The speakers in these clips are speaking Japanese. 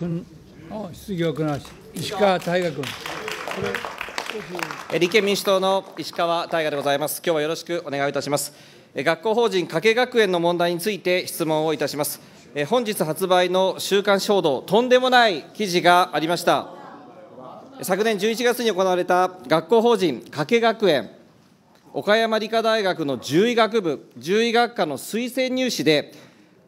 君質疑を行いま石川大我君立憲民主党の石川大河でございます今日はよろしくお願いいたします学校法人加計学園の問題について質問をいたします本日発売の週刊誌報道とんでもない記事がありました昨年11月に行われた学校法人加計学園岡山理科大学の獣医学部獣医学科の推薦入試で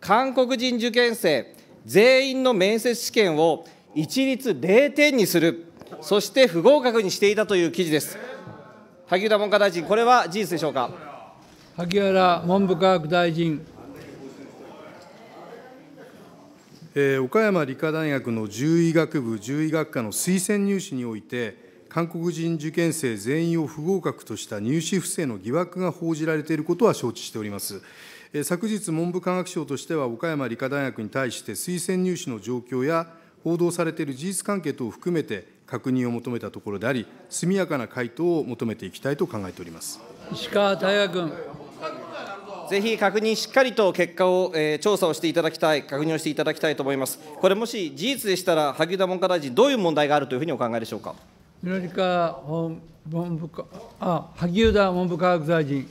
韓国人受験生全員の面接試験を一律0点にする、そして不合格にしていたという記事です。萩生田文科大臣、これは事実でしょうか。萩原文部科学大臣。えー、岡山理科大学の獣医学部獣医学科の推薦入試において、韓国人受験生全員を不合格とした入試不正の疑惑が報じられていることは承知しております。昨日、文部科学省としては、岡山理科大学に対して、推薦入試の状況や、報道されている事実関係等を含めて、確認を求めたところであり、速やかな回答を求めていきたいと考えております石川大我君。ぜひ確認、しっかりと結果を、えー、調査をしていただきたい、確認をしていただきたいと思います。これ、もし事実でしたら、萩生田文科大臣、どういう問題があるというふうにお考えでしょうか。部あ、萩生田文部科学大臣。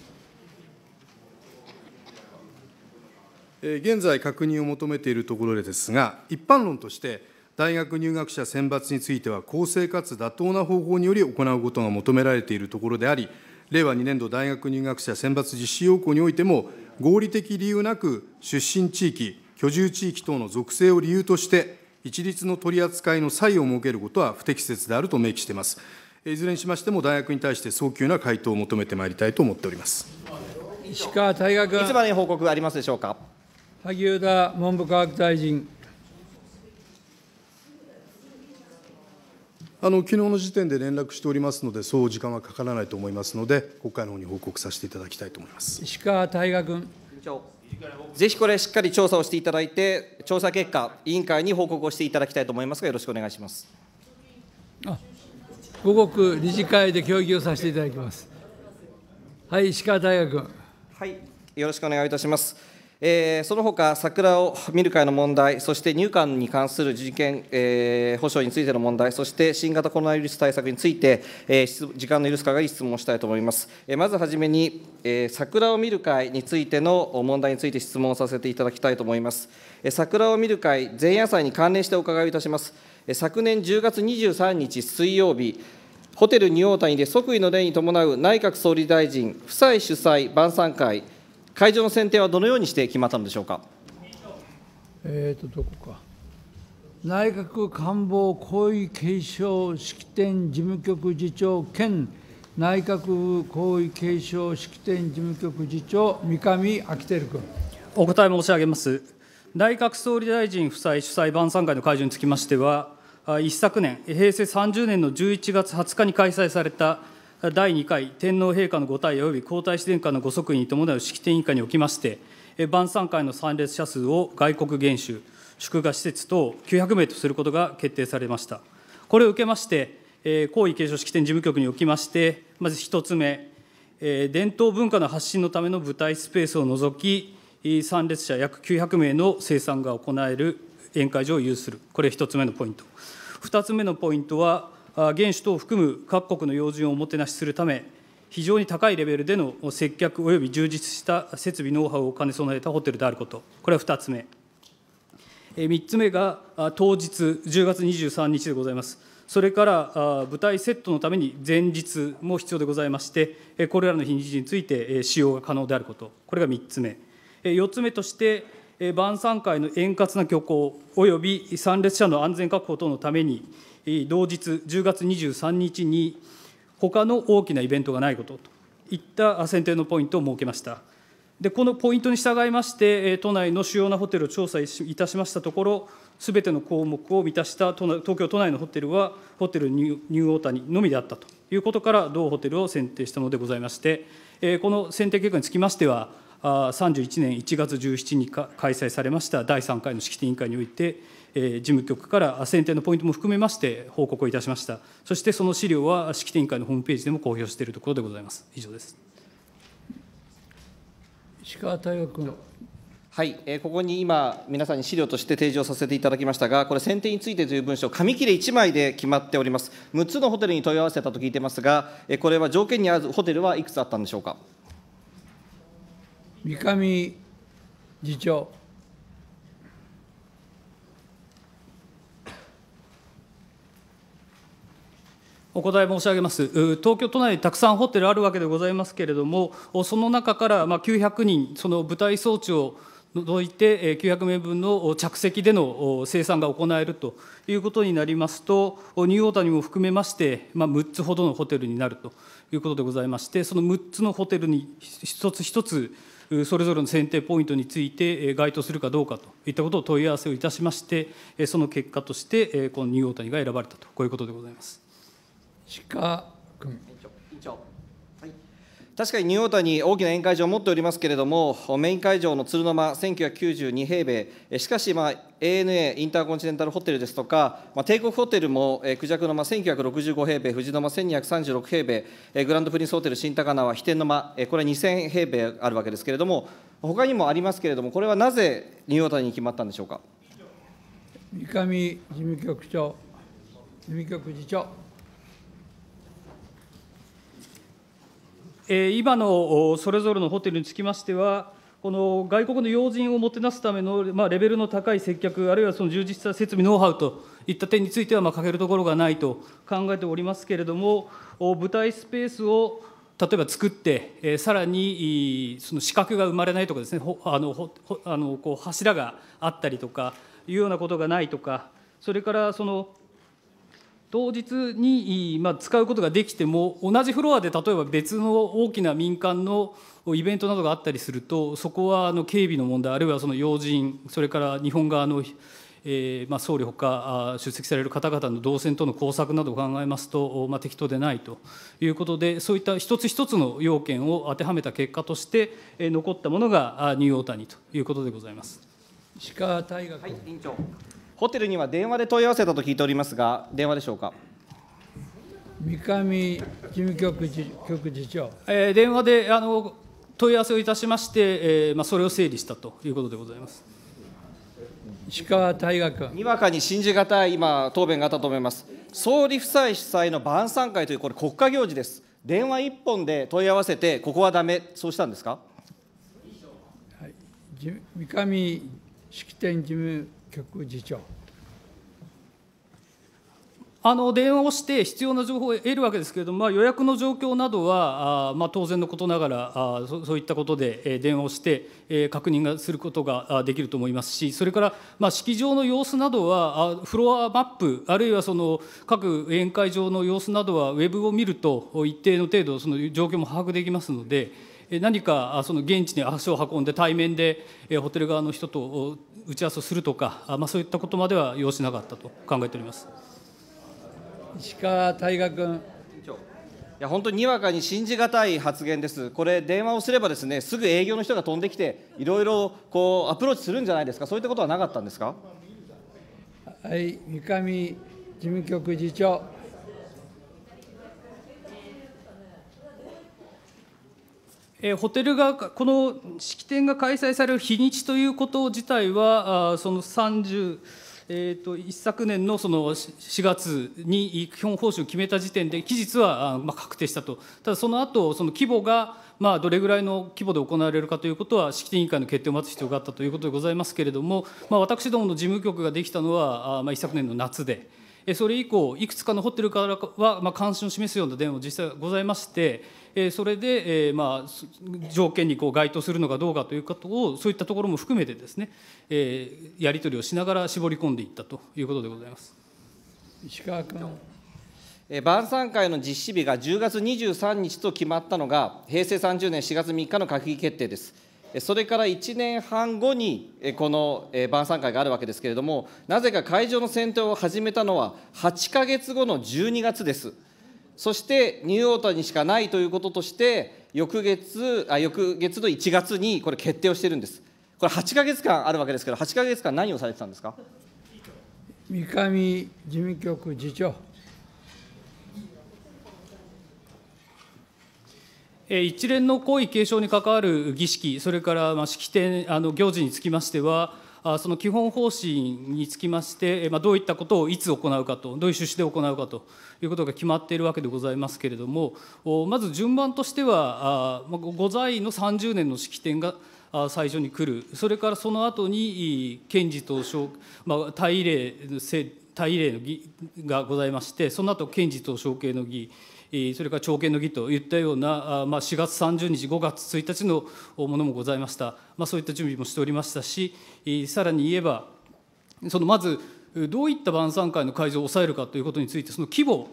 現在、確認を求めているところですが、一般論として、大学入学者選抜については、公正かつ妥当な方法により行うことが求められているところであり、令和2年度大学入学者選抜実施要項においても、合理的理由なく出身地域、居住地域等の属性を理由として、一律の取り扱いの差異を設けることは不適切であると明記しています。いずれにしましても、大学に対して早急な回答を求めてまいりたいと思っております石川大学いつまでに報告ありますでしょうか。萩生田文部科学大臣。あの昨日の時点で連絡しておりますので、そう時間はかからないと思いますので、国会の方に報告させていただきたいと思います石川大我君。ぜひこれ、しっかり調査をしていただいて、調査結果、委員会に報告をしていただきたいと思いますが、よろしくお願いしますあ午後理事会で協議をさせていただきます。はい、石川大我君。はい、よろしくお願いいたします。えー、その他桜を見る会の問題、そして入管に関する人権、えー、保障についての問題、そして新型コロナウイルス対策について、えー、時間の許す限り質問したいと思います。えー、まずはじめに、えー、桜を見る会についての問題について質問させていただきたいと思います。えー、桜を見る会前夜祭に関連してお伺いいたします。えー、昨年10月23日水曜日、ホテルニューオータニで即位の礼に伴う内閣総理大臣夫妻主催晩餐会会場の選定はどのようにして決まったのでしょうか。えーと、どこか内閣官房皇位継承式典事務局次長兼内閣皇位継承式典事務局次長、三上昭照君。お答え申し上げます。内閣総理大臣夫妻主催晩餐会の会場につきましては、一昨年、平成30年の11月20日に開催された第2回天皇陛下のご退位及び皇太子殿下のご即位に伴う式典委員会におきまして、晩餐会の参列者数を外国元首、祝賀施設等900名とすることが決定されました。これを受けまして、皇位継承式典事務局におきまして、まず1つ目、伝統文化の発信のための舞台スペースを除き、参列者約900名の生産が行える宴会場を有する、これ1つ目のポイント。2つ目のポイントは、原子等を含む各国の要人をおもてなしするため、非常に高いレベルでの接客および充実した設備、ノウハウを兼ね備えたホテルであること、これは2つ目。3つ目が当日、10月23日でございます。それから舞台セットのために前日も必要でございまして、これらの日にちについて使用が可能であること、これが3つ目。4つ目として、晩餐会の円滑な挙行および参列者の安全確保等のために、同日10月23日に、他の大きなイベントがないことといった選定のポイントを設けました。でこのポイントに従いまして、都内の主要なホテルを調査いたしましたところ、すべての項目を満たした東京都内のホテルは、ホテルニューオータニのみであったということから、同ホテルを選定したのでございまして、この選定結果につきましては、31年1月17日に開催されました第3回の式典委員会において、事務局から選定のポイントも含めまして報告をいたしました。そしてその資料は式典委員会のホームページでも公表しているところでございます。以上です。石川大学君。はい、えー、ここに今、皆さんに資料として提示をさせていただきましたが、これ、選定についてという文書、紙切れ1枚で決まっております、6つのホテルに問い合わせたと聞いてますが、えー、これは条件に合うホテルはいくつあったんでしょうか三上次長。お答え申し上げます東京都内、たくさんホテルあるわけでございますけれども、その中から900人、その舞台装置を除いて、900名分の着席での生産が行えるということになりますと、ニューオータニも含めまして、まあ、6つほどのホテルになるということでございまして、その6つのホテルに一つ一つ、それぞれの選定ポイントについて該当するかどうかといったことを問い合わせをいたしまして、その結果として、このニューオータニが選ばれたと、こういうことでございます。鹿君。確かにニューオータに大きな宴会場を持っておりますけれども、メイン会場の鶴の間、1992平米、しかし、まあ、ANA インターコンチネンタルホテルですとか、まあ、帝国ホテルも、えー、クジャクの間1965平米、藤の間1236平米、えー、グランドプリンスホテル新高輪、飛天の間、えー、これは2000平米あるわけですけれども、他にもありますけれども、これはなぜニューオータに決まったんでしょうか。三上事務局長、事務局次長。今のそれぞれのホテルにつきましては、この外国の要人をもてなすための、まレベルの高い接客、あるいはその充実した設備、ノウハウといった点については、ま欠けるところがないと考えておりますけれども、舞台スペースを例えば作って、えさらにその資格が生まれないとかですね、あのほあのこう柱があったりとかいうようなことがないとか、それからその当日に使うことができても同じフロアで例えば別の大きな民間のイベントなどがあったりするとそこはあの警備の問題あるいはその要人それから日本側の、えま総理ほか出席される方々の動線との工作などを考えますと、ま適当でないということでそういった一つ一つの要件を当てはめた結果として、え残ったものがニューオータニということでございます。石川大学、はい、委員長ホテルには電話で問い合わせたと聞いておりますが、電話でしょうか。三上事務局局次長、えー、電話であの問い合わせをいたしまして、えーまあ、それを整理したということでございます。石川大学にわかに信じがたい今、答弁があったと思います。総理夫妻主催の晩餐会という、これ、国家行事です。電話一本で問い合わせて、ここはだめ、そうしたんですか、はい、三上式典事務局次長。あの電話をして必要な情報を得るわけですけれども、まあ、予約の状況などは、あまあ、当然のことながらあそ、そういったことで電話をして、え確認がすることができると思いますし、それから、まあ、式場の様子などは、あフロアマップ、あるいはその各宴会場の様子などは、ウェブを見ると、一定の程度、その状況も把握できますので。何かその現地に足を運んで対面でホテル側の人と打ち合わせをするとか、まあ、そういったことまでは要しなかったと考えております石川大河君。いや本当ににわかに信じがたい発言です、これ、電話をすればですねすぐ営業の人が飛んできて、いろいろこうアプローチするんじゃないですか、そういったことはなかったんですか。はい、三上事務局次長。ホテルが、この式典が開催される日にちということ自体は、その30、えーと、一昨年のその4月に基本方針を決めた時点で、期日はまあ確定したと、ただその後その規模がまあどれぐらいの規模で行われるかということは、式典委員会の決定を待つ必要があったということでございますけれども、まあ、私どもの事務局ができたのは、まあ、一昨年の夏で。それ以降、いくつかのホテルからは、まあ、関心を示すような電話実際ございまして、それで、まあ、条件にこう該当するのかどうかということを、そういったところも含めてですね、やり取りをしながら絞り込んでいったということでございます。石川君晩餐会の実施日が10月23日と決まったのが、平成30年4月3日の閣議決定です。それから1年半後にこの晩餐会があるわけですけれども、なぜか会場の選定を始めたのは8か月後の12月です。そしてニューオータニしかないということとして、翌月あ翌月の1月にこれ、決定をしてるんです。これ、8か月間あるわけですけど、8か月間、何をされてたんですか。三上事務局次長。一連の皇位継承に関わる儀式、それから式典、あの行事につきましては、その基本方針につきまして、どういったことをいつ行うかと、どういう趣旨で行うかということが決まっているわけでございますけれども、まず順番としては、御在位の30年の式典が最初に来る、それからその後に検事と大礼大礼の儀がございまして、その後検事と承継の儀。それから朝見の儀といったような、まあ、4月30日、5月1日のものもございました、まあ、そういった準備もしておりましたし、さらに言えば、そのまず、どういった晩餐会の会場を抑えるかということについて、その規模、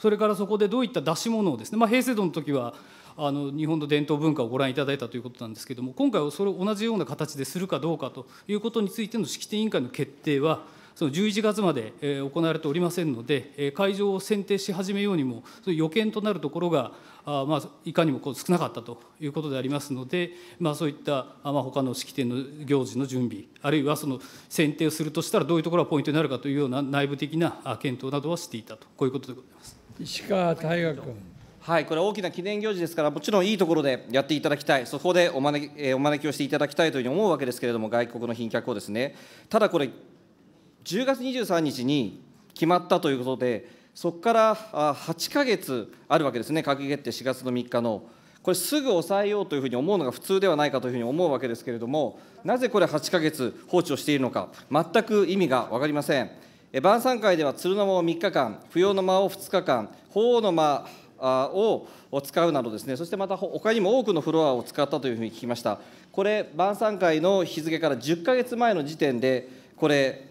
それからそこでどういった出し物をですね、まあ、平成度の時は、あの日本の伝統文化をご覧いただいたということなんですけれども、今回はそれを同じような形でするかどうかということについての式典委員会の決定は、その11月まで行われておりませんので、会場を選定し始めようにも、予見となるところが、まあ、いかにもこう少なかったということでありますので、まあ、そういった、まあ、他の式典の行事の準備、あるいはその選定をするとしたら、どういうところがポイントになるかというような内部的な検討などはしていたと、こういうことでございます。石川大学君。はい、これ大きな記念行事ですから、もちろんいいところでやっていただきたい、そこでお招き,、えお招きをしていただきたいというふうに思うわけですけれども、外国の賓客をですね、ただこれ、10月23日に決まったということで、そこから8か月あるわけですね、閣議決定4月の3日の。これすぐ抑えようというふうに思うのが普通ではないかというふうに思うわけですけれども、なぜこれ8か月放置をしているのか、全く意味が分かりません。晩餐会では鶴の間を3日間、不要の間を2日間、法王の間を使うなどですね、そしてまた他にも多くのフロアを使ったというふうに聞きました。これ、晩餐会の日付から10か月前の時点で、これ、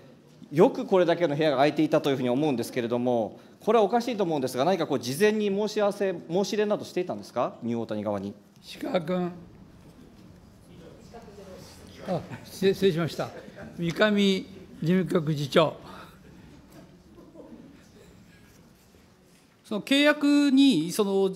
よくこれだけの部屋が空いていたというふうに思うんですけれども、これはおかしいと思うんですが、何かこう事前に申し合わせ、申し入れなどしていたんですか、ニューオータニ側に。鹿君あ失礼しました、三上事務局次長。その契約にその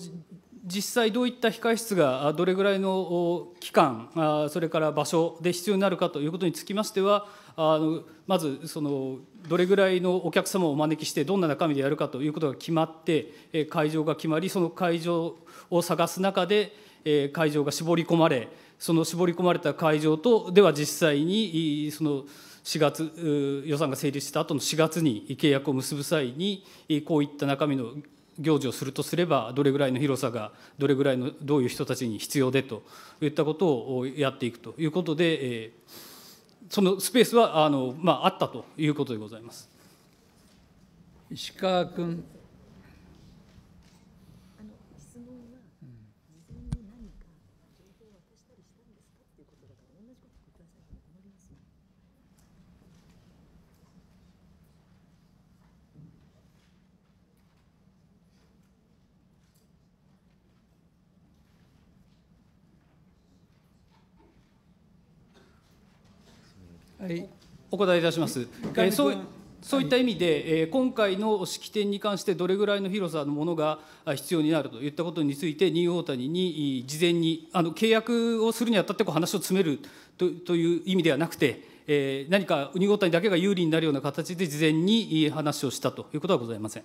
実際どういった控室がどれぐらいの期間、それから場所で必要になるかということにつきましては、あのまずそのどれぐらいのお客様をお招きしてどんな中身でやるかということが決まって会場が決まりその会場を探す中で会場が絞り込まれその絞り込まれた会場とでは実際にその4月予算が成立した後の4月に契約を結ぶ際にこういった中身の行事をするとすればどれぐらいの広さがどれぐらいのどういう人たちに必要でといったことをやっていくということで。そのスペースはあの、まあ、あったということでございます。石川君。はいお答えいたします。えそうそういった意味で、え今回の式典に関してどれぐらいの広さのものが必要になるといったことについて、新大谷に事前にあの契約をするにあたってこう話を詰めるとという意味ではなくて、え何か新大谷だけが有利になるような形で事前に話をしたということはございません。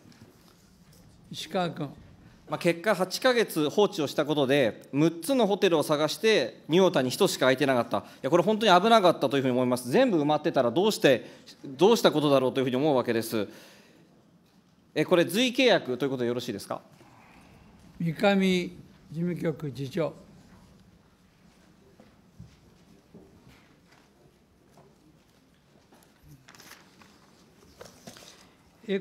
石川君。まあ、結果8か月放置をしたことで6つのホテルを探してニューオータに1しか空いてなかったいやこれ本当に危なかったというふうに思います全部埋まってたらどうしてどうしたことだろうというふうに思うわけですえこれ随契約ということでよろしいですか三上事務局次長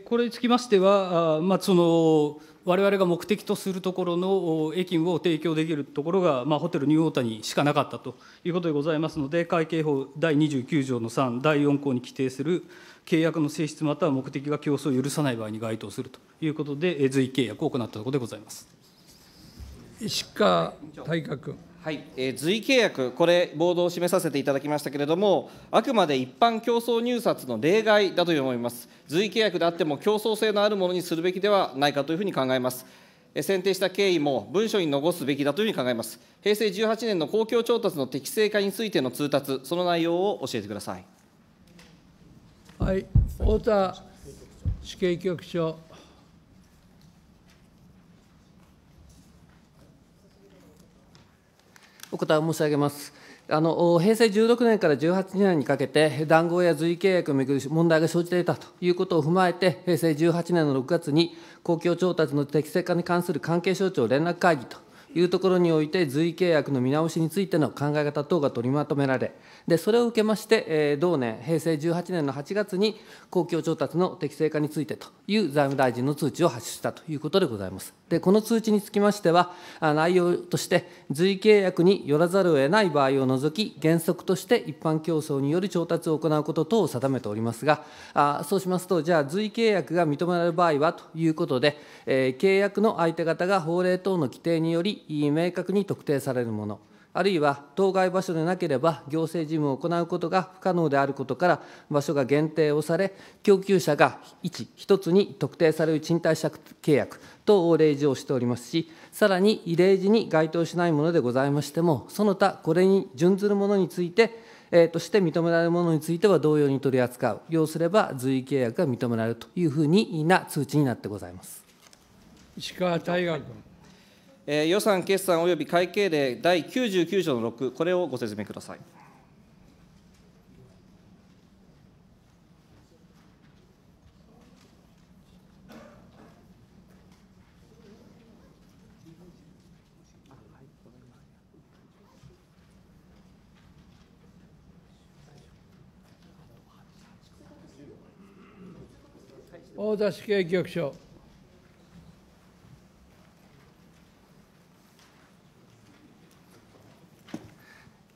これにつきましては、まあ、その我々が目的とするところの駅を提供できるところが、まあ、ホテルニューオータニしかなかったということでございますので、会計法第29条の3、第4項に規定する契約の性質または目的が競争を許さない場合に該当するということで、随意契約を行ったところでございます。石川大河君。はい、えー、随契約、これ、ボードを示させていただきましたけれども、あくまで一般競争入札の例外だと思います。随意契約であっても、競争性のあるものにするべきではないかというふうに考えます。選定した経緯も文書に残すべきだというふうに考えます。平成18年の公共調達の適正化についての通達、その内容を教えてください。はい、太田死警局長。お答え申し上げます。あの平成16年から18年にかけて、談合や随意契約をめぐる問題が生じていたということを踏まえて、平成18年の6月に、公共調達の適正化に関する関係省庁連絡会議というところにおいて、随意契約の見直しについての考え方等が取りまとめられ、でそれを受けまして、同年、平成18年の8月に、公共調達の適正化についてという財務大臣の通知を発出したということでございます。でこの通知につきましては、内容として、随意契約によらざるを得ない場合を除き、原則として一般競争による調達を行うこと等を定めておりますが、あそうしますと、じゃあ、随意契約が認められる場合はということで、えー、契約の相手方が法令等の規定により、明確に特定されるもの、あるいは当該場所でなければ行政事務を行うことが不可能であることから、場所が限定をされ、供給者が1、1つに特定される賃貸借契約と例示をしておりますし、さらに例示に該当しないものでございましても、その他、これに準ずるものについて、えー、として認められるものについては同様に取り扱う、要すれば随意契約が認められるというふうにな通知になってございます石川大河君。予算、決算及び会計令第99条の6、これをご説明ください。大田市警局長。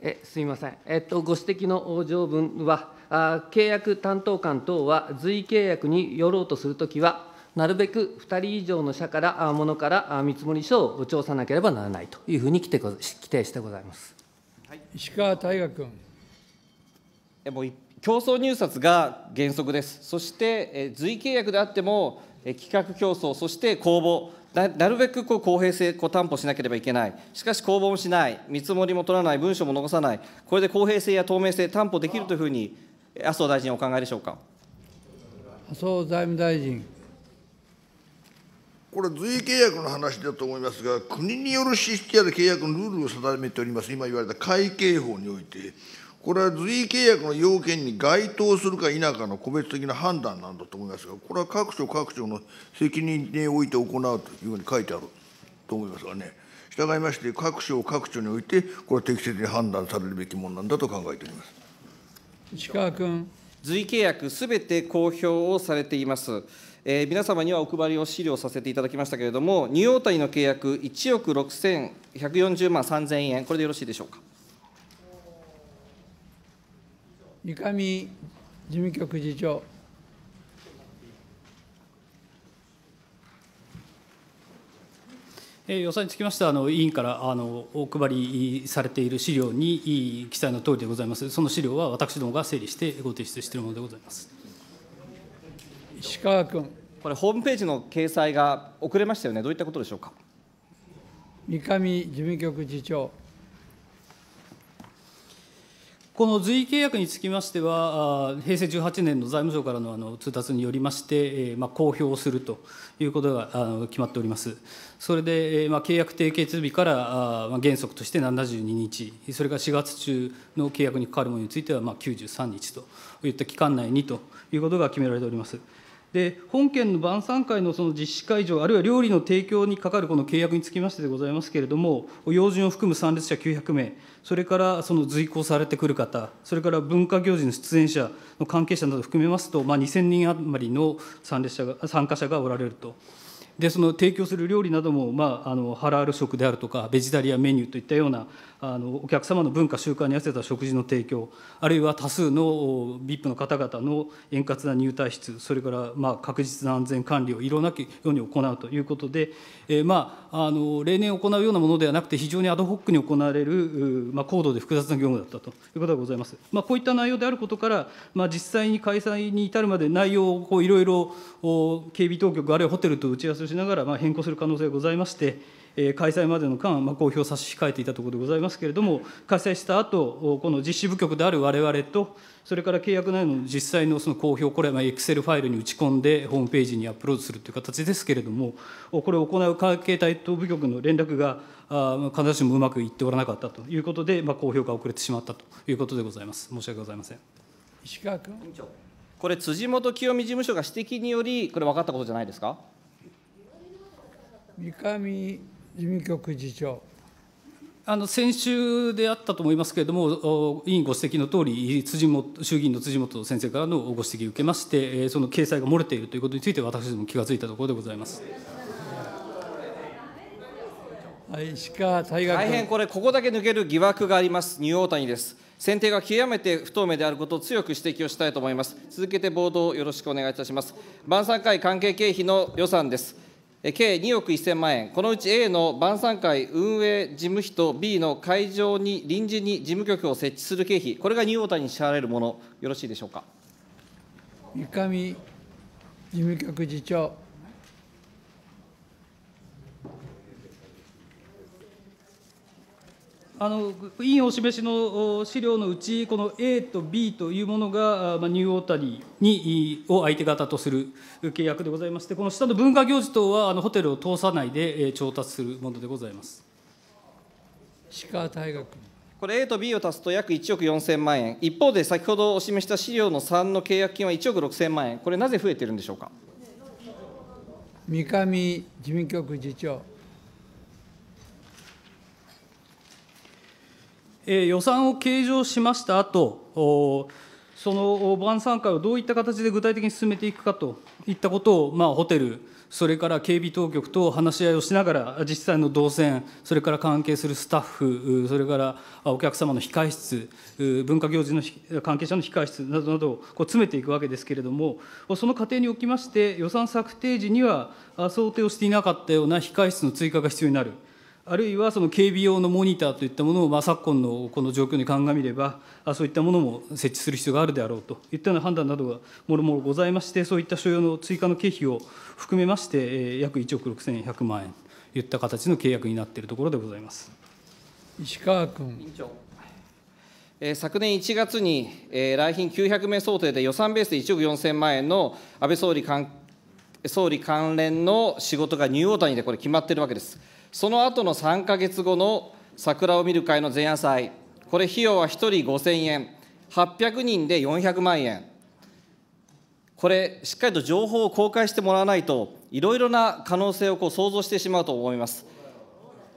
えすみません、えっと、ご指摘の条文はあ、契約担当官等は随意契約によろうとするときは、なるべく2人以上の社からあものから見積書を調査なければならないというふうに規定規定してございます、はい、石川大我君。もう競争入札が原則です、そして随意契約であっても、企画競争、そして公募、なるべくこう公平性を担保しなければいけない、しかし公募もしない、見積もりも取らない、文書も残さない、これで公平性や透明性、担保できるというふうに、麻生大臣、お考えでしょうか。麻生財務大臣これ、随意契約の話だと思いますが、国による支出や契約のルールを定めております、今言われた会計法において、これは随意契約の要件に該当するか否かの個別的な判断なんだと思いますが、これは各所各所の責任において行うというふうに書いてあると思いますがね、従いまして、各所各所において、これは適切に判断されるべきものなんだと考えております石川君。随意契約すべて公表をされています。えー、皆様にはお配りを資料させていただきましたけれども、ニューオータニの契約、1億6140万3000円、これでよろしいでしょうか。三上事務局次長。予算につきましては、あの委員からあのお配りされている資料に記載のとおりでございます、その資料は私どもが整理してご提出しているものでございます石川君。これ、ホームページの掲載が遅れましたよね、どういったことでしょうか。三上事務局次長。この随意契約につきましては、平成18年の財務省からの通達によりまして、公表するということが決まっております。それで、契約締結日から原則として72日、それから4月中の契約にかかるものについては、93日といった期間内にということが決められております。で本件の晩餐会のその実施会場、あるいは料理の提供にかかるこの契約につきましてでございますけれども、要人を含む参列者900名、それからその随行されてくる方、それから文化行事の出演者の関係者など含めますと、まあ、2000人余りの参列者が参加者がおられると。でその提供する料理なども、まあ、あのハラール食であるとかベジタリアンメニューといったようなあのお客様の文化習慣に合わせた食事の提供あるいは多数の VIP の方々の円滑な入退室それからまあ確実な安全管理をいろんなように行うということで、えー、まあ、あの例年行うようなものではなくて非常にアドホックに行われる、まあ、高度で複雑な業務だったということがございます。まあ、こういった内容であることから、まあ、実際に開催に至るまで内容をいろいろ警備当局あるいはホテルと打ち合わせをしながら、まあ、変更する可能性がございまして。開催までの間、公表差し控えていたところでございますけれども、開催した後、この実施部局であるわれわれと、それから契約内容の実際のその公表、これはエクセルファイルに打ち込んで、ホームページにアップロードするという形ですけれども、これを行う関係対等部局の連絡が必ずしもうまくいっておらなかったということで、公表が遅れてしまったということでございます。申し訳ございません。石川君。これ、辻元清美事務所が指摘により、これ、分かったことじゃないですか。三上事務局次長。あの先週であったと思いますけれども、委員ご指摘のとおり、辻元衆議院の辻元先生からのご指摘を受けまして、その掲載が漏れているということについて、私ども気が付いたところでございます。はい、石川大変これ、ここだけ抜ける疑惑があります、ニューオータニです。選定が極めて不透明であることを強く指摘をしたいと思います。続けてボーをよろしくお願いいたします。晩餐会関係経費の予算です。計2億1000万円、このうち A の晩餐会運営事務費と B の会場に臨時に事務局を設置する経費、これがニューオータに支払われるもの、よろしいでしょうか。三上事務局次長。あの委員お示しの資料のうち、この A と B というものが、まあ、ニューオータニにを相手方とする契約でございまして、この下の文化行事等はあのホテルを通さないで調達するものでございます。石川大学これ A と B を足すと約1億4000万円、一方で先ほどお示した資料の3の契約金は1億6000万円、これ、なぜ増えてるんでしょうか。三上事務局次長。予算を計上しましたあと、その晩さん会をどういった形で具体的に進めていくかといったことを、まあ、ホテル、それから警備当局と話し合いをしながら、実際の動線、それから関係するスタッフ、それからお客様の控え室、文化行事の関係者の控え室などなどをこう詰めていくわけですけれども、その過程におきまして、予算策定時には想定をしていなかったような控え室の追加が必要になる。あるいはその警備用のモニターといったものを、まあ、昨今のこの状況に鑑みれば、そういったものも設置する必要があるであろうといったような判断などがもろもろございまして、そういった所要の追加の経費を含めまして、約1億6100万円といった形の契約になっているところでございます石川君。昨年1月に、来賓900名想定で予算ベースで1億4000万円の安倍総理総理関連の仕事がニューオータニでこれ、決まっているわけです。その後の3か月後の桜を見る会の前夜祭、これ、費用は1人5000円、800人で400万円、これ、しっかりと情報を公開してもらわないと、いろいろな可能性をこう想像してしまうと思います。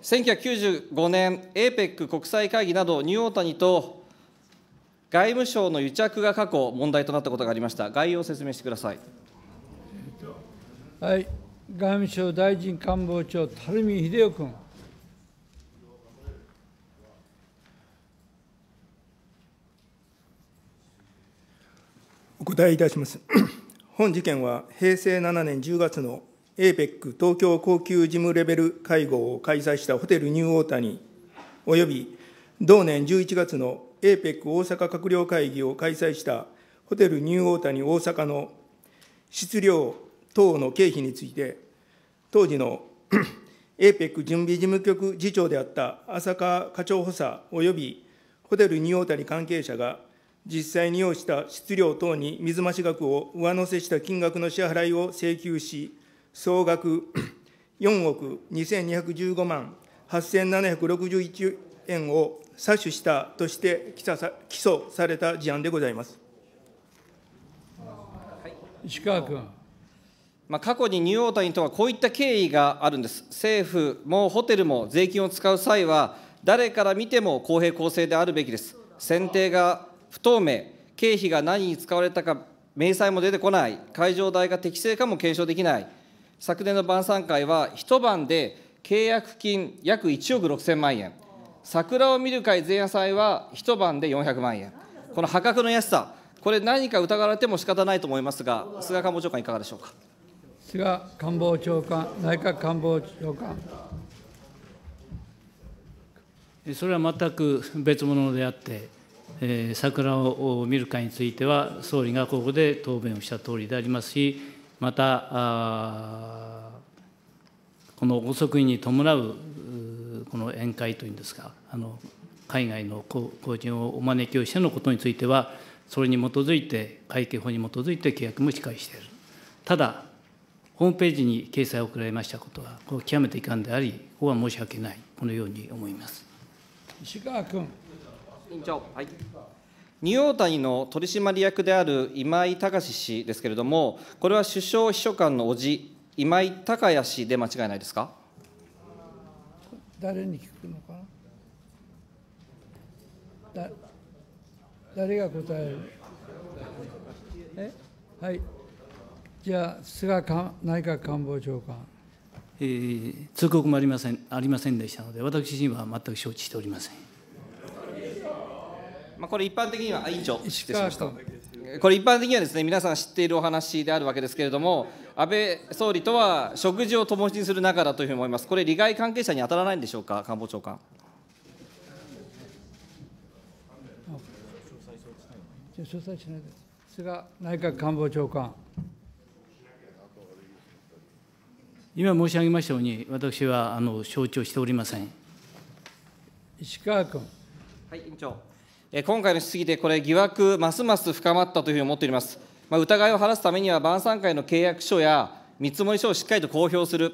1995年、APEC 国際会議など、ニューオータニと外務省の癒着が過去、問題となったことがありました。概要を説明してください。はい外務省大臣官房長、垂水秀夫君。お答えいたします。本事件は平成7年10月の APEC 東京高級事務レベル会合を開催したホテルニューオータニおよび同年11月の APEC 大阪閣僚会議を開催したホテルニューオータニ大阪の質量等の経費について、当時の APEC 準備事務局次長であった浅川課長補佐及びホテルニュ谷オータ関係者が、実際に要した質量等に水増し額を上乗せした金額の支払いを請求し、総額4 億2215万8761円を詐取したとして起訴された事案でございます。石川君。まあ、過去にニューオータニとはこういった経緯があるんです。政府もホテルも税金を使う際は、誰から見ても公平公正であるべきです。選定が不透明、経費が何に使われたか、明細も出てこない、会場代が適正かも検証できない、昨年の晩餐会は、一晩で契約金約1億6000万円、桜を見る会前夜祭は一晩で400万円、この破格の安さ、これ、何か疑われても仕方ないと思いますが、菅官房長官、いかがでしょうか。菅官房長官、内閣官房長官。それは全く別物であって、えー、桜を見る会については、総理がここで答弁をしたとおりでありますし、また、この遅即位に伴うこの宴会というんですか、あの海外の公人をお招きをしてのことについては、それに基づいて、会計法に基づいて契約もしっかりしている。ただ、ホームページに掲載を送られましたことは、これ極めて遺憾であり、ここは申し訳ない、このように思います石川君。委員長、はい、ニューオータニの取締役である今井隆氏ですけれども、これは首相秘書官の叔父、今井隆也氏で間違いないですか誰に聞くのかな誰が答えるえはいじゃあ、菅内閣官房長官。えー、通告もありませんありませんでしたので、私自身は全く承知しておりません。まあ、これ、一般的には、あ委員長、失礼しました。これ一般的にはですね皆さん知っているお話であるわけですけれども、安倍総理とは食事を共にする仲だというふうに思います、これ、利害関係者に当たらないんでしょうか、官房長官。しないです菅内閣官房長官。今申し上げましたように、私はあの承知をしておりません。石川君。はい、委員長。今回の質疑で、これ、疑惑、ますます深まったというふうに思っております。まあ、疑いを晴らすためには、晩餐会の契約書や見積書をしっかりと公表する、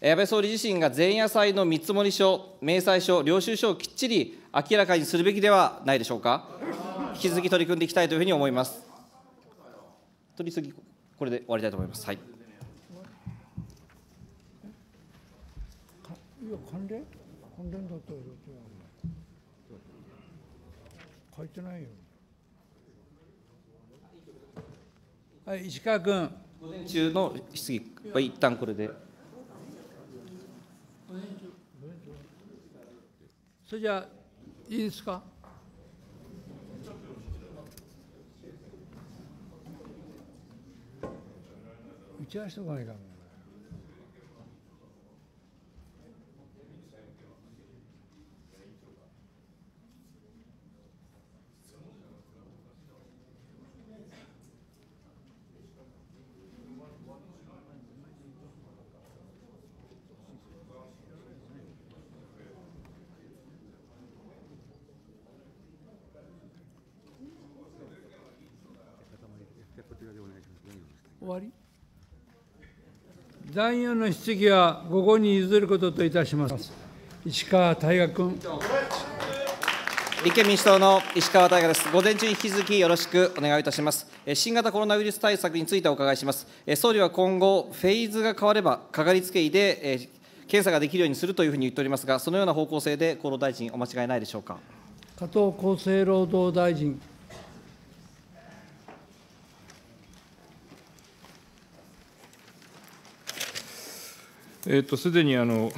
安倍総理自身が前夜祭の見積書、明細書、領収書をきっちり明らかにするべきではないでしょうか。引き続き取り組んでいきたいというふうに思います。取り次ぎ、これで終わりたいと思います。はいや関連関連だったらどっ書いてないよはい石川君午前中の質疑は一旦これでそれじゃいいですか打ち合わせとかないかも終わり残余の質疑は午後に譲ることといたします。石川大我君。立憲民主党の石川大我です。午前中に引き続きよろしくお願いいたします。新型コロナウイルス対策についてお伺いします。総理は今後、フェーズが変われば、かかりつけ医で検査ができるようにするというふうに言っておりますが、そのような方向性で厚労大臣、お間違いないでしょうか。加藤厚生労働大臣。す、え、で、ー、にあの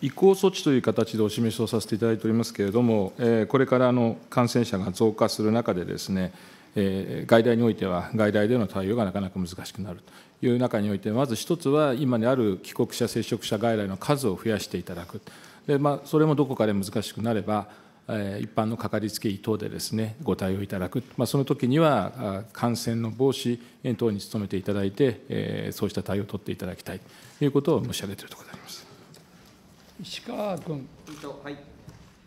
移行措置という形でお示しをさせていただいておりますけれども、えー、これからあの感染者が増加する中でですね、えー、外来においては外来での対応がなかなか難しくなるという中においてまず一つは今にある帰国者接触者外来の数を増やしていただくで、まあ、それもどこかで難しくなれば一般のかかりつけ医等でですねご対応いただく、まあ、その時には感染の防止等に努めていただいて、そうした対応を取っていただきたいということを申し上げているところであります石川君。はい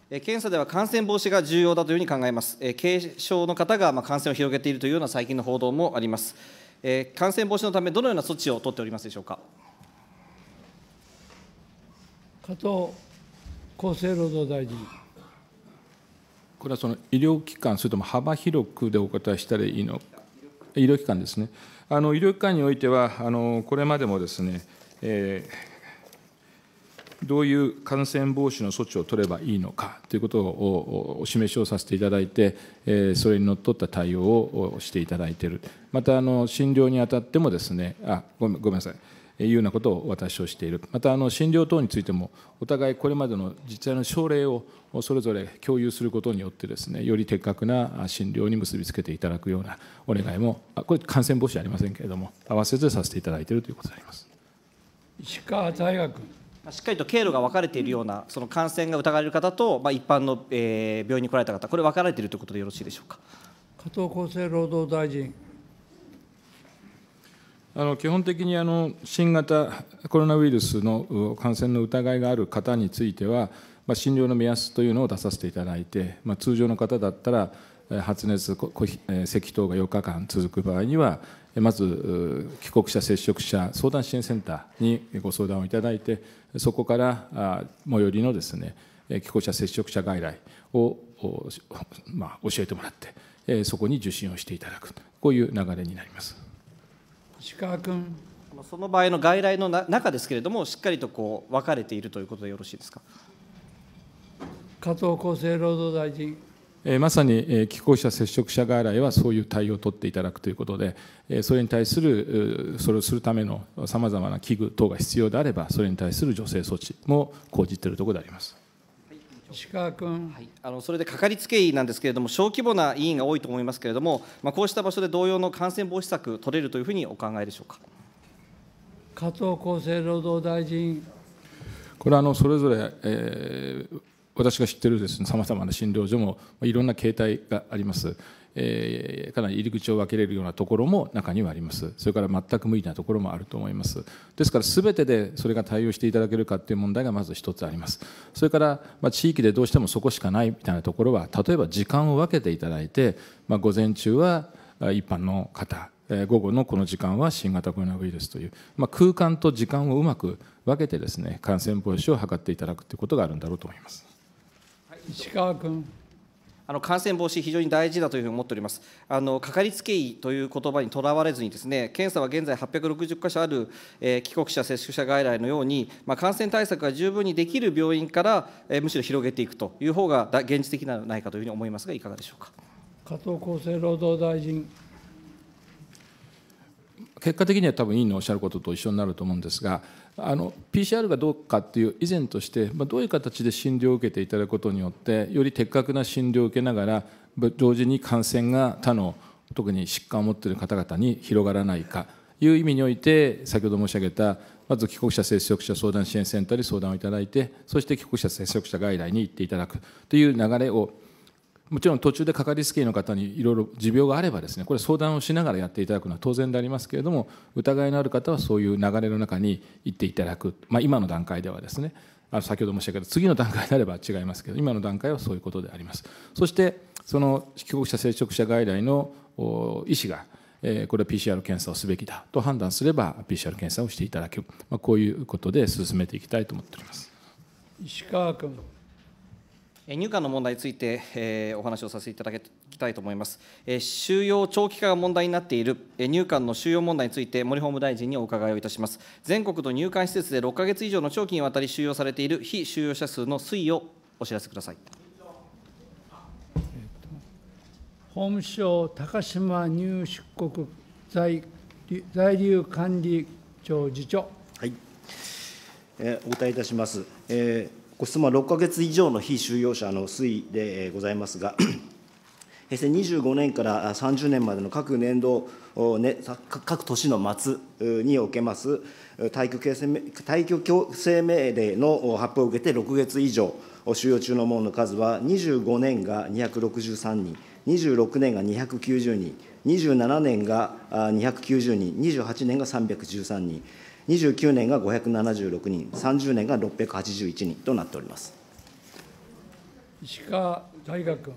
検査では感染防止が重要だというふうに考えます。軽症の方が感染を広げているというような最近の報道もあります。感染防止のため、どのような措置を取っておりますでしょうか。加藤厚生労働大臣。これはその医療機関、それとも幅広くでお答えしたらいいの医療機関ですね。あの医療機関においては、あのこれまでもですね、えー、どういう感染防止の措置を取ればいいのかということをお示しをさせていただいて、えそれにのっとった対応をしていただいている、またあの診療にあたってもですね、あごめんなさい。いうようなことを私をしているまたあの診療等についてもお互いこれまでの実際の症例をそれぞれ共有することによってですねより的確な診療に結びつけていただくようなお願いもこれ感染防止じゃありませんけれども合わせてさせていただいているということであります石川大学しっかりと経路が分かれているようなその感染が疑われる方と、まあ、一般の病院に来られた方これ分かれているということでよろしいでしょうか加藤厚生労働大臣基本的にあの新型コロナウイルスの感染の疑いがある方については、まあ、診療の目安というのを出させていただいて、まあ、通常の方だったら、発熱、咳等が4日間続く場合には、まず帰国者、接触者相談支援センターにご相談をいただいて、そこから最寄りのですね帰国者、接触者外来を、まあ、教えてもらって、そこに受診をしていただく、こういう流れになります。石川君。その場合の外来の中ですけれども、しっかりとこう分かれているということでよろしいですか。加藤厚生労働大臣。まさに寄婚者接触者外来はそういう対応を取っていただくということで、それに対する、それをするためのさまざまな器具等が必要であれば、それに対する助成措置も講じているところであります。石川君、はい、あのそれでかかりつけ医なんですけれども、小規模な医院が多いと思いますけれども、まあ、こうした場所で同様の感染防止策、取れるというふうにお考えでしょうか加藤厚生労働大臣。これはあのそれぞれ、えー私が知ってるですね、さまざまな診療所もいろんな形態があります。えー、かなり入り口を分けれるようなところも中にはありますそれから全く無理なところもあると思いますですから全てでそれが対応していただけるかっていう問題がまず一つありますそれから、まあ、地域でどうしてもそこしかないみたいなところは例えば時間を分けていただいて、まあ、午前中は一般の方午後のこの時間は新型コロナウイルスという、まあ、空間と時間をうまく分けてですね感染防止を図っていただくということがあるんだろうと思います。石川君あの感染防止、非常に大事だというふうに思っております。あのかかりつけ医という言葉にとらわれずにです、ね、検査は現在860箇所ある、えー、帰国者、接触者外来のように、まあ、感染対策が十分にできる病院から、えー、むしろ広げていくという方が現実的ではないかというふうに思いますが、いかがでしょうか。加藤厚生労働大臣結果的には多分委員のおっしゃることと一緒になると思うんですが、あの PCR がどうかっていう以前として、まあ、どういう形で診療を受けていただくことによってより的確な診療を受けながら同時に感染が他の特に疾患を持っている方々に広がらないかという意味において先ほど申し上げたまず帰国者接触者相談支援センターに相談をいただいてそして帰国者接触者外来に行っていただくという流れをもちろん途中でかかりつけ医の方にいろいろ持病があればですねこれ相談をしながらやっていただくのは当然でありますけれども疑いのある方はそういう流れの中に行っていただく、まあ、今の段階ではですねあの先ほど申し上げた次の段階であれば違いますけど今の段階はそういうことでありますそしてその帰国者接触者外来の医師がこれは PCR 検査をすべきだと判断すれば PCR 検査をしていただく、まあ、こういうことで進めていきたいと思っております石川君入管の問題について、えー、お話をさせていただきたいと思います、えー、収容長期化が問題になっている、えー、入管の収容問題について森法務大臣にお伺いをいたします全国の入管施設で6か月以上の長期にわたり収容されている非収容者数の推移をお知らせください法務省高島入出国在在留管理庁次長はい、えー、お答えいたします、えーご質問は6か月以上の被収容者の推移でございますが、平成25年から30年までの各年度、各年の末におけます退去強制退去強制命令の発表を受けて6月以上、収容中の者の数は25年が263人、26年が290人、27年が290人、28年が313人、29年が576人、30年が681人となっております。石川大学君。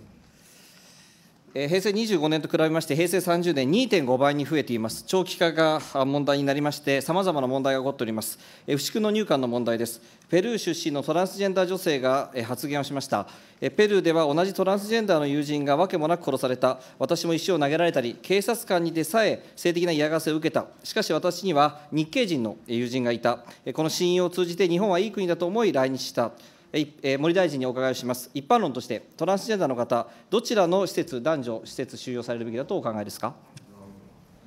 平成25年と比べまして、平成30年、2.5倍に増えています、長期化が問題になりまして、さまざまな問題が起こっております、不祝の入管の問題です、ペルー出身のトランスジェンダー女性が発言をしました、ペルーでは同じトランスジェンダーの友人がわけもなく殺された、私も石を投げられたり、警察官にでさえ性的な嫌がらせを受けた、しかし私には日系人の友人がいた、この信用を通じて日本はいい国だと思い、来日した。森大臣にお伺いします。一般論として、トランスジェンダーの方、どちらの施設、男女、施設収容されるべきだとお考えですか。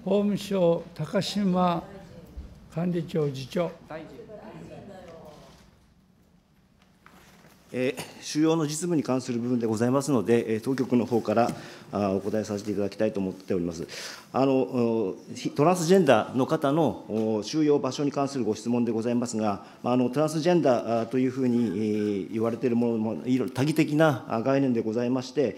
法務省、高島管理庁次長。えー、収容の実務に関する部分でございますので、当局の方からお答えさせていただきたいと思っております。あのトランスジェンダーの方の収容場所に関するご質問でございますが、あのトランスジェンダーというふうに言われているものも、いいろろ多義的な概念でございまして、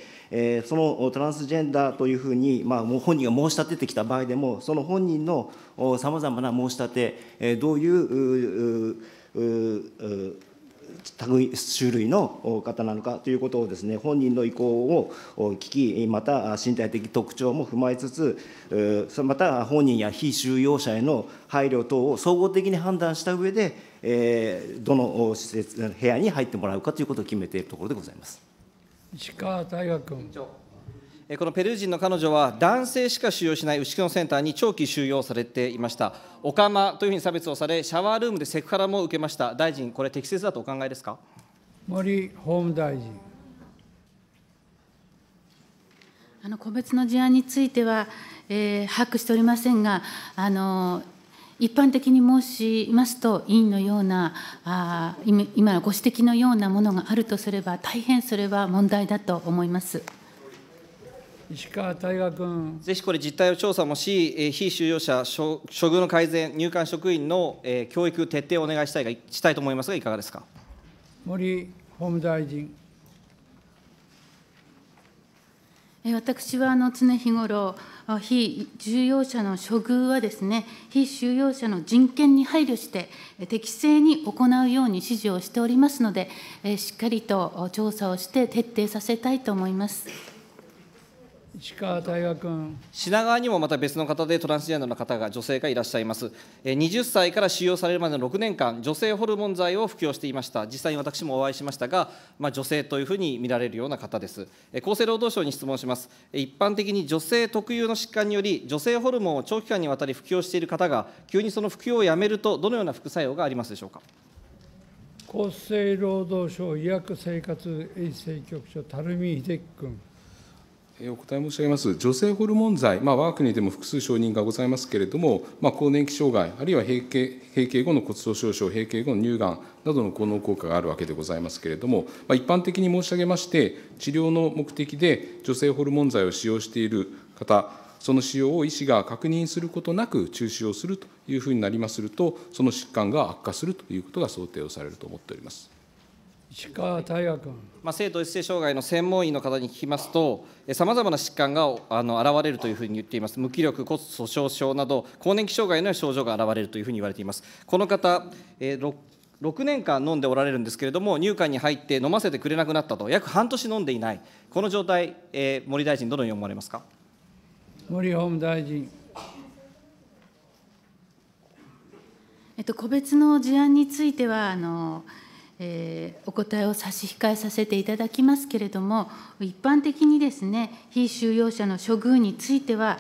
そのトランスジェンダーというふうに、まあ、もう本人が申し立ててきた場合でも、その本人のさまざまな申し立て、どういう、類種類の方なのかということをです、ね、本人の意向を聞き、また身体的特徴も踏まえつつ、また本人や非収容者への配慮等を総合的に判断した上で、えどの施設、部屋に入ってもらうかということを決めているところでございます石川大学君。このペルー人の彼女は男性しか収容しない牛久のセンターに長期収容されていました、オカマというふうに差別をされ、シャワールームでセクハラも受けました、大臣、これ、適切だとお考えですか森法務大臣。あの個別の事案については、えー、把握しておりませんが、あの一般的に申しますと、委員のようなあ、今のご指摘のようなものがあるとすれば、大変それは問題だと思います。石川大河君。ぜひこれ実態を調査もし、えー、非収容者処遇の改善、入管職員の、えー、教育徹底をお願いしたいがしたいと思いますがいかがですか。森法務大臣。私はあの常日頃、非収容者の処遇はですね、非収容者の人権に配慮して、適正に行うように指示をしておりますので、しっかりと調査をして徹底させたいと思います。石川大学君品川にもまた別の方でトランスジェンダーの方が女性がいらっしゃいます20歳から使用されるまでの6年間女性ホルモン剤を服用していました実際に私もお会いしましたが、まあ、女性というふうに見られるような方です厚生労働省に質問します一般的に女性特有の疾患により女性ホルモンを長期間にわたり服用している方が急にその服用をやめるとどのような副作用がありますでしょうか厚生労働省医薬生活衛生局長垂水秀樹君お答え申し上げます。女性ホルモン剤、まあ、我が国でも複数承認がございますけれども、まあ、更年期障害、あるいは閉経閉経後の骨粗しょう症、閉経後の乳がんなどの効能効果があるわけでございますけれども、まあ、一般的に申し上げまして、治療の目的で女性ホルモン剤を使用している方、その使用を医師が確認することなく中止をするというふうになりますると、その疾患が悪化するということが想定をされると思っております。石川大河君、まあ、性同一性障害の専門医の方に聞きますと、さまざまな疾患があの現れるというふうに言っています、無気力、骨粗しょう症など、更年期障害の症状が現れるというふうに言われています。この方、えー 6, 6年間飲んでおられるんですけれども、入管に入って飲ませてくれなくなったと、約半年飲んでいない、この状態、えー、森大臣、どのように思われますか森法務大臣。えっと、個別の事案についてはあのえお答えを差し控えさせていただきますけれども、一般的にですね、被収容者の処遇については、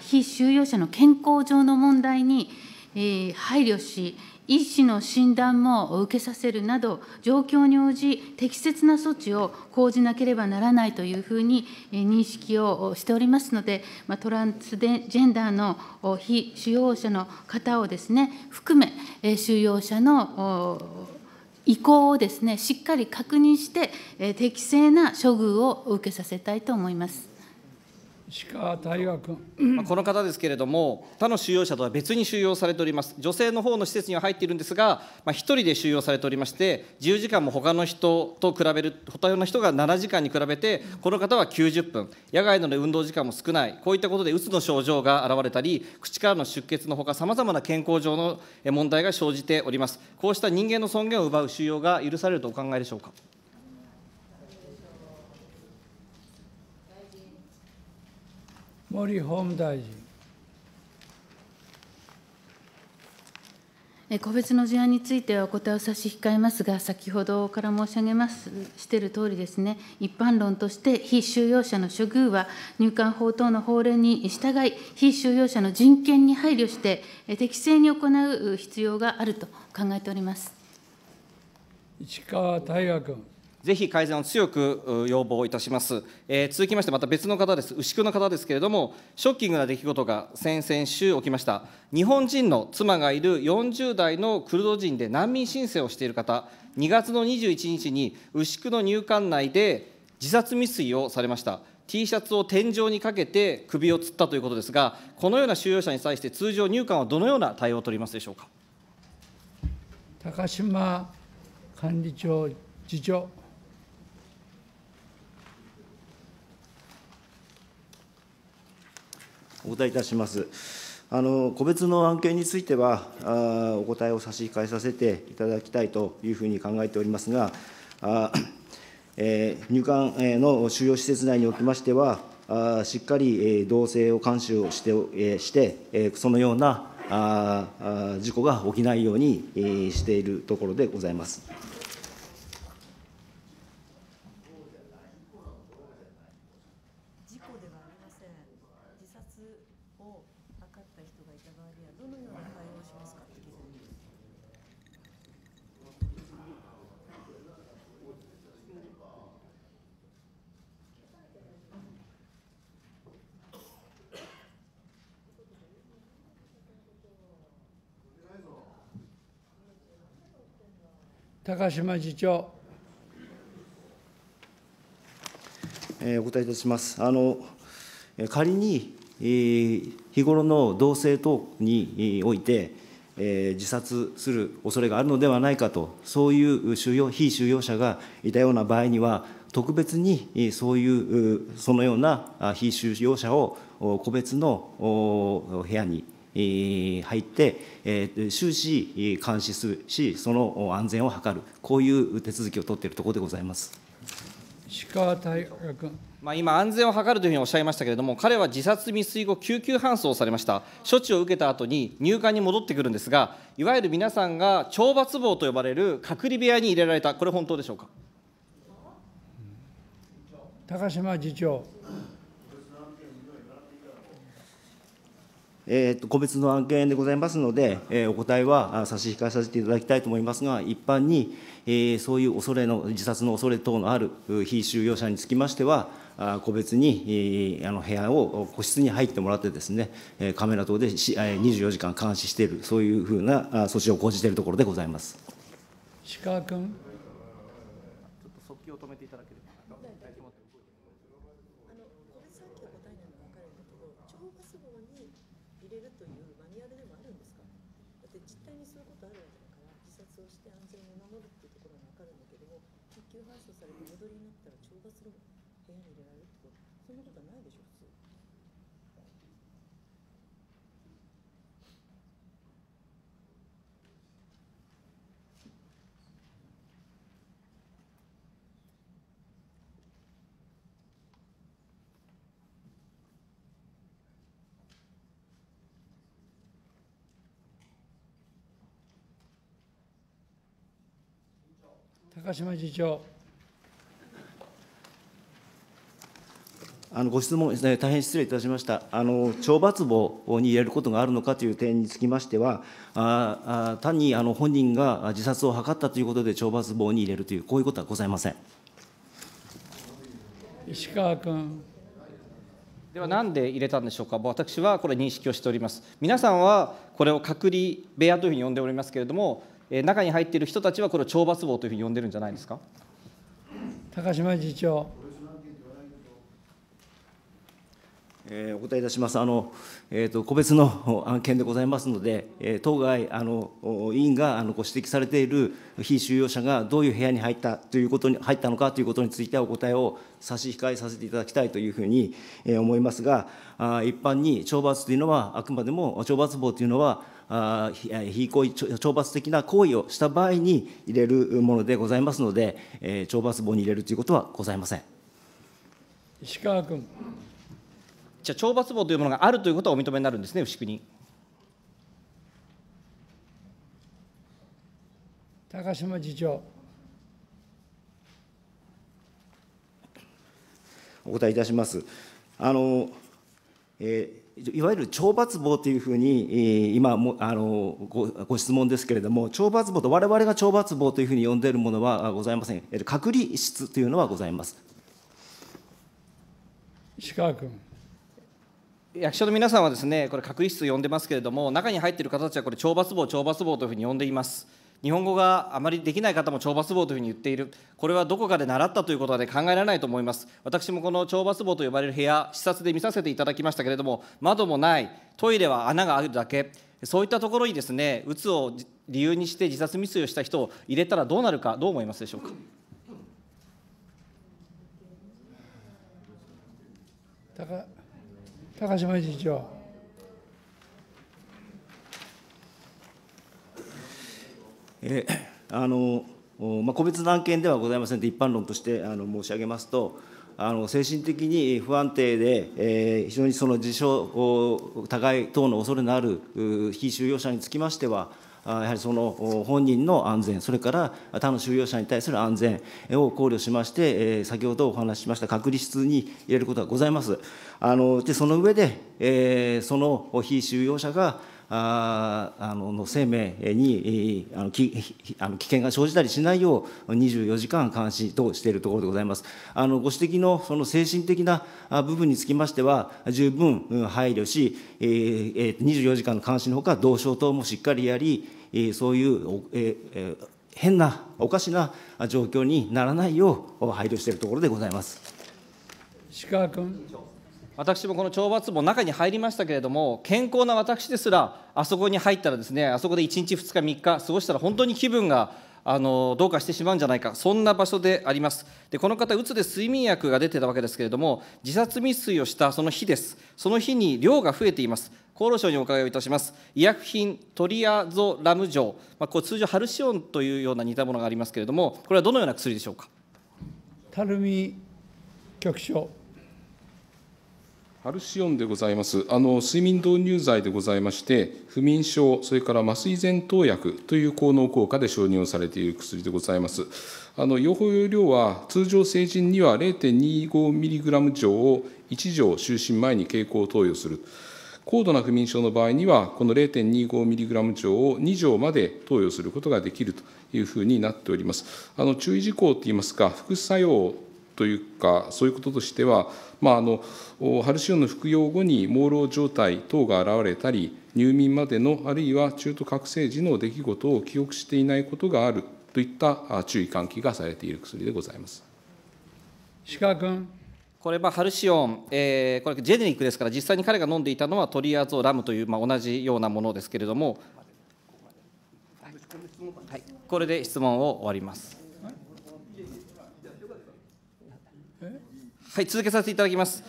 非被収容者の健康上の問題に、え配慮し、医師の診断も受けさせるなど、状況に応じ、適切な措置を講じなければならないというふうに認識をしておりますので、トランスジェンダーの非収容者の方をですね、含め、収容者の意向をですね、しっかり確認して、適正な処遇を受けさせたいと思います。石川大河君、まあ、この方ですけれども、他の収容者とは別に収容されております、女性の方の施設には入っているんですが、まあ、1人で収容されておりまして、自由時間も他の人と比べる、他の人が7時間に比べて、この方は90分、野外の運動時間も少ない、こういったことでうつの症状が現れたり、口からの出血のほか、さまざまな健康上の問題が生じております、こうした人間の尊厳を奪う収容が許されるとお考えでしょうか。森法務大臣。個別の事案についてはお答えを差し控えますが、先ほどから申し上げますしているとおりですね、一般論として非収容者の処遇は入管法等の法令に従い、非収容者の人権に配慮して適正に行う必要があると考えております。市川大河君。ぜひ改善を強く要望いたします。えー、続きまして、また別の方です、牛久の方ですけれども、ショッキングな出来事が先々週起きました、日本人の妻がいる40代のクルド人で難民申請をしている方、2月の21日に牛久の入管内で自殺未遂をされました。T シャツを天井にかけて首をつったということですが、このような収容者に際して通常入管はどのような対応を取りますでしょうか。高島幹事長次長。お答えいたします。個別の案件については、お答えを差し控えさせていただきたいというふうに考えておりますが、入管の収容施設内におきましては、しっかり同性を監視をして、そのような事故が起きないようにしているところでございます。高島次長。えお答えいたします。あの仮に、え日頃の同性等において、え自殺する恐れがあるのではないかと、そういう収容被収容者がいたような場合には、特別にそういう、そのような被収容者を個別の部屋に入って、終始監視するし、その安全を図る、こういう手続きを取っているところでございます。石川大君まあ、今、安全を図るというふうにおっしゃいましたけれども、彼は自殺未遂後、救急搬送されました、処置を受けた後に入管に戻ってくるんですが、いわゆる皆さんが懲罰房と呼ばれる隔離部屋に入れられた、これ、本当でしょうか高島次長。個別の案件でございますので、お答えは差し控えさせていただきたいと思いますが、一般にそういう恐れの、自殺の恐れ等のある被収容者につきましては、個別に部屋を、個室に入ってもらってですね、カメラ等で24時間監視している、そういうふうな措置を講じているところでございます。石川君。高島次長。あのご質問ですね、大変失礼いたしました、あの懲罰房に入れることがあるのかという点につきましては、ああ単にあの本人が自殺を図ったということで、懲罰房に入れるという、こういうことはございません石川君。では、なんで入れたんでしょうか、私はこれ、認識をしております。皆さんはこれを隔離部屋というふうに呼んでおりますけれども、え中に入っている人たちはこれを懲罰房というふうに呼んでるんじゃないですか高島次長。えお答えいたします。あの、えっ、ー、と、個別の案件でございますので、え当該、あの、委員が、あの、ご指摘されている被収容者がどういう部屋に入ったということに、入ったのかということについては、お答えを差し控えさせていただきたいというふうに、え思いますが、あ一般に懲罰というのは、あくまでも懲罰法というのは、あ非行為懲罰的な行為をした場合に入れるものでございますので、えー、懲罰棒に入れるということはございません。石川君。じゃあ懲罰棒というものがあるということはお認めになるんですね、牛久に。高島次長。お答えいたします。あのえー、いわゆる懲罰棒というふうに、今もあのご質問ですけれども、懲罰棒と、われわれが懲罰棒というふうに呼んでいるものはございません、隔離室というのはございます。石川君役所の皆さんはですね、これ、隔離室呼んでますけれども、中に入っている方たちは、これ、懲罰棒、懲罰棒というふうに呼んでいます。日本語があまりできない方も懲罰棒というふうに言っている、これはどこかで習ったということは、ね、考えられないと思います。私もこの懲罰棒と呼ばれる部屋、視察で見させていただきましたけれども、窓もない、トイレは穴があるだけ、そういったところにですね、うつを理由にして自殺未遂をした人を入れたらどうなるか、どう思いますでしょうか。高高島理事長。あのまあ、個別の案件ではございませんと一般論としてあの申し上げますと、あの精神的に不安定で、えー、非常にその自傷、互い等の恐れのある非収容者につきましては、やはりその本人の安全、それから他の収容者に対する安全を考慮しまして、え先ほどお話ししました隔離室に入れることがございます。あのでその上で、えー、その非収容者がああの生命にあのきあの危険が生じたりしないよう、24時間監視等しているところでございます。あのご指摘のその精神的な部分につきましては、十分配慮し、えー、24時間の監視のほか、同床等もしっかりやり、そういう、変な、おかしな状況にならないよう配慮しているところでございます。石川君。私もこの懲罰も中に入りましたけれども、健康な私ですら、あそこに入ったらですね、あそこで1日、2日、3日過ごしたら、本当に気分があのどうかしてしまうんじゃないか、そんな場所であります。で、この方、うつで睡眠薬が出てたわけですけれども、自殺未遂をしたその日です、その日に量が増えています。厚労省にお伺いをいたします。医薬品トリアゾラム錠、まあ、こう通常、ハルシオンというような似たものがありますけれども、これはどのような薬でしょうか。たるみ局所ハルシオンでございます。あの睡眠導入剤でございまして、不眠症、それから麻酔前投薬という効能効果で承認をされている薬でございます。あの用法用量は、通常成人には0.25ミリグラム錠を1錠就寝前に経口投与する。高度な不眠症の場合には、この0.25ミリグラム錠を2錠まで投与することができるというふうになっております。あの注意事項といいますか、副作用というか、そういうこととしては、まあ、あのハルシオンの服用後に朦朧状態等が現れたり、入眠までの、あるいは中途覚醒時の出来事を記憶していないことがあるといった注意喚起がされている薬でございます。石川君これはハルシオン、えー、これジェネリックですから、実際に彼が飲んでいたのはトリアゾラムという、まあ、同じようなものですけれども、はい、これで質問を終わります。はい、続けさせていただきます。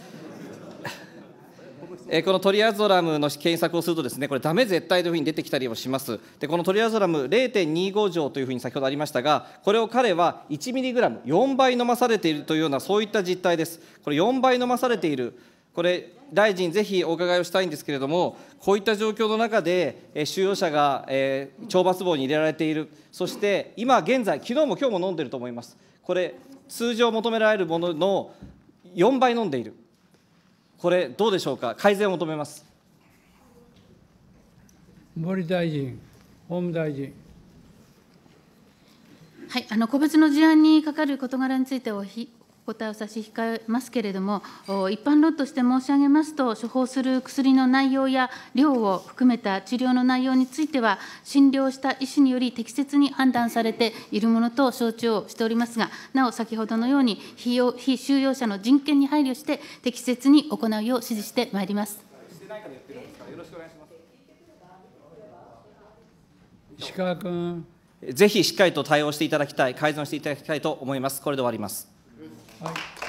えこのトリアゾラムの検索をするとですね、これ、ダメ絶対というふうに出てきたりもします。で、このトリアゾラム0.25錠というふうに先ほどありましたが、これを彼は1ミリグラム、4倍飲まされているというような、そういった実態です。これ、4倍飲まされている。これ、大臣、ぜひお伺いをしたいんですけれども、こういった状況の中で、え収容者が、えー、懲罰房に入れられている、そして今現在、昨日も今日も飲んでいると思います。これ、通常求められるものの4倍飲んでいる、これ、どうでしょうか、改善を求めます森大臣、法務大臣。はい、あの個別の事案にかかる事柄についておひお答えを差し控えますけれども、一般論として申し上げますと、処方する薬の内容や量を含めた治療の内容については、診療した医師により適切に判断されているものと承知をしておりますが、なお、先ほどのように非用、非収容者の人権に配慮して、適切に行うよう指示してまいります。石川君。ぜひしっかりと対応していただきたい、改善していただきたいと思います。これで終わります。Bye.